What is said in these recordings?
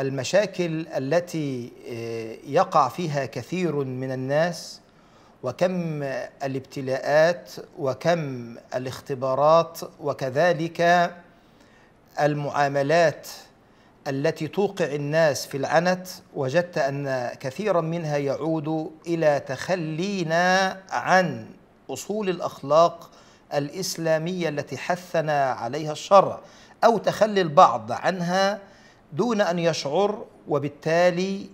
المشاكل التي آه، يقع فيها كثير من الناس وكم الابتلاءات وكم الاختبارات وكذلك المعاملات التي توقع الناس في العنت وجدت ان كثيرا منها يعود الى تخلينا عن اصول الاخلاق الاسلاميه التي حثنا عليها الشرع او تخلي البعض عنها دون ان يشعر وبالتالي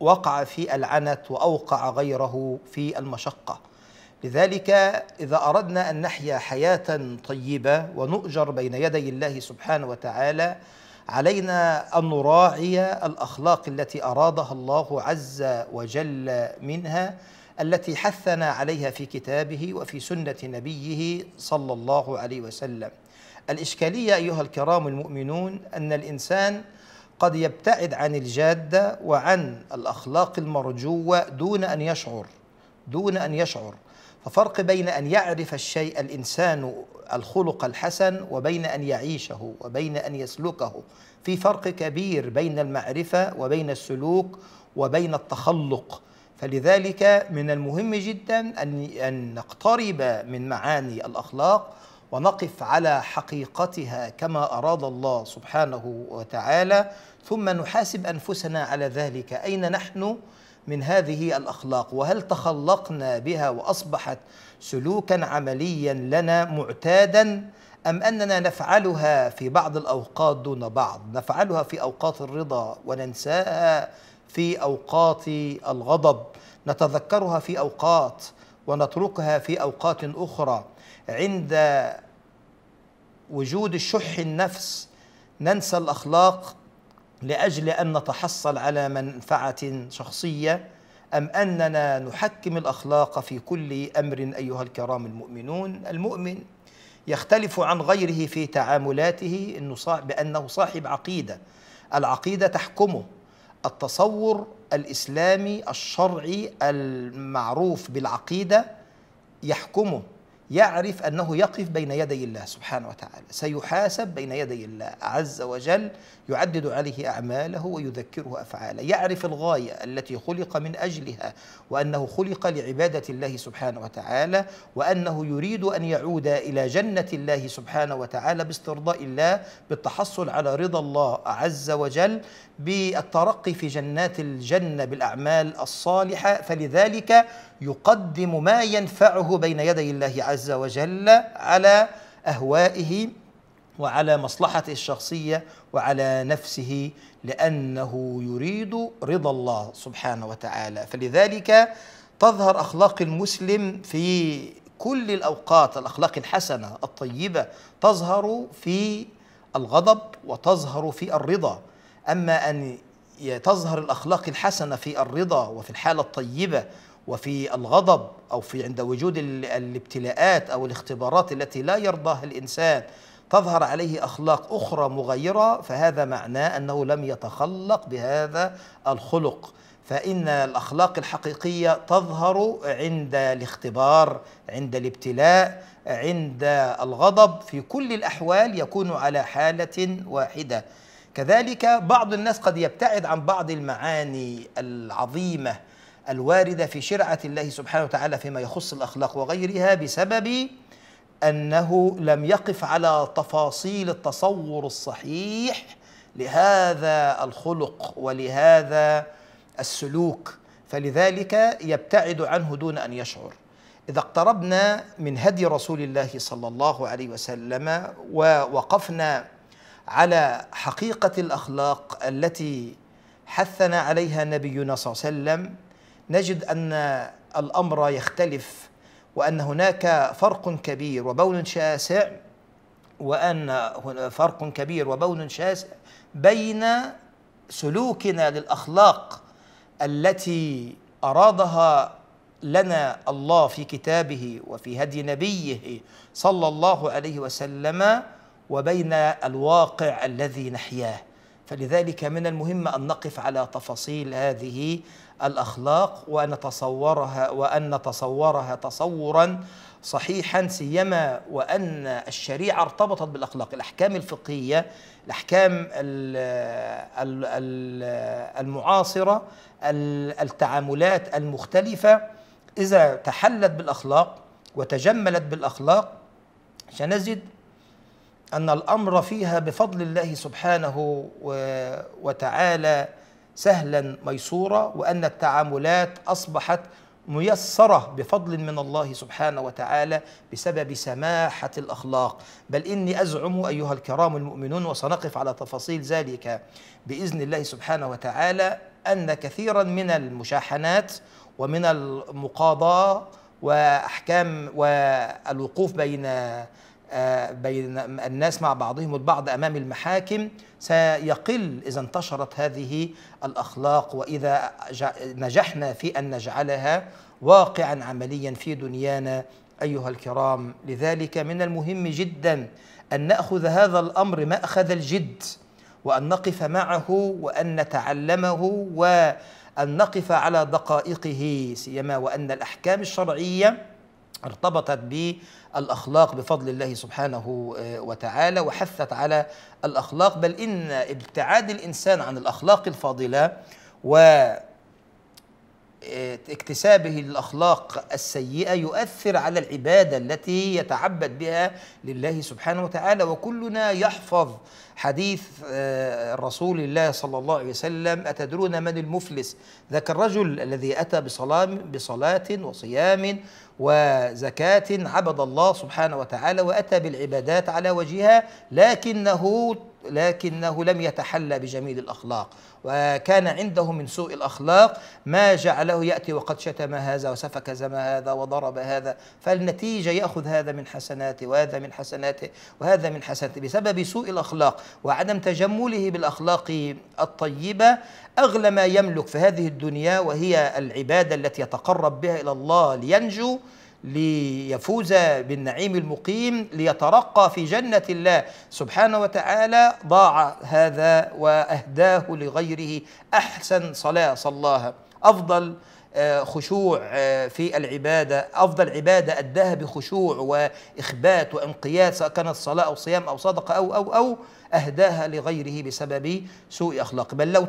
وقع في العنت واوقع غيره في المشقه لذلك اذا اردنا ان نحيا حياه طيبه ونؤجر بين يدي الله سبحانه وتعالى علينا ان نراعي الاخلاق التي ارادها الله عز وجل منها التي حثنا عليها في كتابه وفي سنه نبيه صلى الله عليه وسلم الاشكاليه ايها الكرام المؤمنون ان الانسان قد يبتعد عن الجاده وعن الاخلاق المرجوه دون ان يشعر دون ان يشعر ففرق بين ان يعرف الشيء الانسان الخلق الحسن وبين ان يعيشه وبين ان يسلكه في فرق كبير بين المعرفه وبين السلوك وبين التخلق فلذلك من المهم جدا ان ان نقترب من معاني الاخلاق ونقف على حقيقتها كما أراد الله سبحانه وتعالى ثم نحاسب أنفسنا على ذلك أين نحن من هذه الأخلاق وهل تخلقنا بها وأصبحت سلوكا عمليا لنا معتادا أم أننا نفعلها في بعض الأوقات دون بعض نفعلها في أوقات الرضا وننساها في أوقات الغضب نتذكرها في أوقات ونتركها في أوقات أخرى عند وجود شح النفس ننسى الأخلاق لأجل أن نتحصل على منفعة شخصية أم أننا نحكم الأخلاق في كل أمر أيها الكرام المؤمنون المؤمن يختلف عن غيره في تعاملاته إنه صاحب بأنه صاحب عقيدة العقيدة تحكمه التصور الاسلامي الشرعي المعروف بالعقيده يحكمه يعرف أنه يقف بين يدي الله سبحانه وتعالى سيحاسب بين يدي الله عز وجل يعدد عليه أعماله ويذكره أفعاله يعرف الغاية التي خلق من أجلها وأنه خلق لعبادة الله سبحانه وتعالى وأنه يريد أن يعود إلى جنة الله سبحانه وتعالى باسترضاء الله بالتحصل على رضا الله عز وجل بالترقي في جنات الجنة بالأعمال الصالحة فلذلك يقدم ما ينفعه بين يدي الله عز وجل على اهوائه وعلى مصلحته الشخصيه وعلى نفسه لانه يريد رضا الله سبحانه وتعالى فلذلك تظهر اخلاق المسلم في كل الاوقات الاخلاق الحسنه الطيبه تظهر في الغضب وتظهر في الرضا اما ان تظهر الاخلاق الحسنه في الرضا وفي الحاله الطيبه وفي الغضب أو في عند وجود الابتلاءات أو الاختبارات التي لا يرضاها الإنسان تظهر عليه أخلاق أخرى مغيرة فهذا معناه أنه لم يتخلق بهذا الخلق فإن الأخلاق الحقيقية تظهر عند الاختبار عند الابتلاء عند الغضب في كل الأحوال يكون على حالة واحدة كذلك بعض الناس قد يبتعد عن بعض المعاني العظيمة الواردة في شرعة الله سبحانه وتعالى فيما يخص الأخلاق وغيرها بسبب أنه لم يقف على تفاصيل التصور الصحيح لهذا الخلق ولهذا السلوك فلذلك يبتعد عنه دون أن يشعر إذا اقتربنا من هدي رسول الله صلى الله عليه وسلم ووقفنا على حقيقة الأخلاق التي حثنا عليها نبينا صلى الله عليه وسلم نجد أن الأمر يختلف وأن هناك فرق كبير وبون شاسع وأن فرق كبير وبون شاسع بين سلوكنا للأخلاق التي أرادها لنا الله في كتابه وفي هدي نبيه صلى الله عليه وسلم وبين الواقع الذي نحياه فلذلك من المهم أن نقف على تفاصيل هذه الأخلاق وأن نتصورها وأن نتصورها تصورا صحيحا سيما وأن الشريعة ارتبطت بالأخلاق الأحكام الفقهية الأحكام المعاصرة التعاملات المختلفة إذا تحلت بالأخلاق وتجملت بالأخلاق سنجد أن الأمر فيها بفضل الله سبحانه وتعالى سهلا ميسورا وأن التعاملات أصبحت ميسرة بفضل من الله سبحانه وتعالى بسبب سماحة الأخلاق بل إني أزعم أيها الكرام المؤمنون وسنقف على تفاصيل ذلك بإذن الله سبحانه وتعالى أن كثيرا من المشاحنات ومن المقاضاة وأحكام والوقوف بين آه، بين الناس مع بعضهم البعض امام المحاكم سيقل اذا انتشرت هذه الاخلاق واذا نجحنا في ان نجعلها واقعا عمليا في دنيانا ايها الكرام لذلك من المهم جدا ان ناخذ هذا الامر ماخذ الجد وان نقف معه وان نتعلمه وان نقف على دقائقه سيما وان الاحكام الشرعيه ارتبطت بالاخلاق بفضل الله سبحانه آه، وتعالى وحثت على الاخلاق بل ان ابتعاد الانسان عن الاخلاق الفاضله و آه، اكتسابه للاخلاق السيئه يؤثر على العباده التي يتعبد بها لله سبحانه وتعالى وكلنا يحفظ حديث آه، رسول الله صلى الله عليه وسلم اتدرون من المفلس ذاك الرجل الذي اتى بصلاه بصلاه وصيام وزكاة عبد الله سبحانه وتعالى وأتى بالعبادات على وجهها لكنه لكنه لم يتحلى بجميل الأخلاق وكان عنده من سوء الأخلاق ما جعله يأتي وقد شتم هذا وسفك زم هذا وضرب هذا فالنتيجة يأخذ هذا من حسناته وهذا من حسناته وهذا من حسناته بسبب سوء الأخلاق وعدم تجمله بالأخلاق الطيبة أغلى ما يملك في هذه الدنيا وهي العبادة التي يتقرب بها إلى الله لينجو ليفوز بالنعيم المقيم ليترقى في جنة الله سبحانه وتعالى ضاع هذا وأهداه لغيره أحسن صلاة صلاها أفضل آه، خشوع آه، في العبادة أفضل عبادة أداها بخشوع وإخبات وانقياد سواء كانت صلاة أو صيام أو صدقة أو أو أو أهداها لغيره بسبب سوء أخلاقه بل لو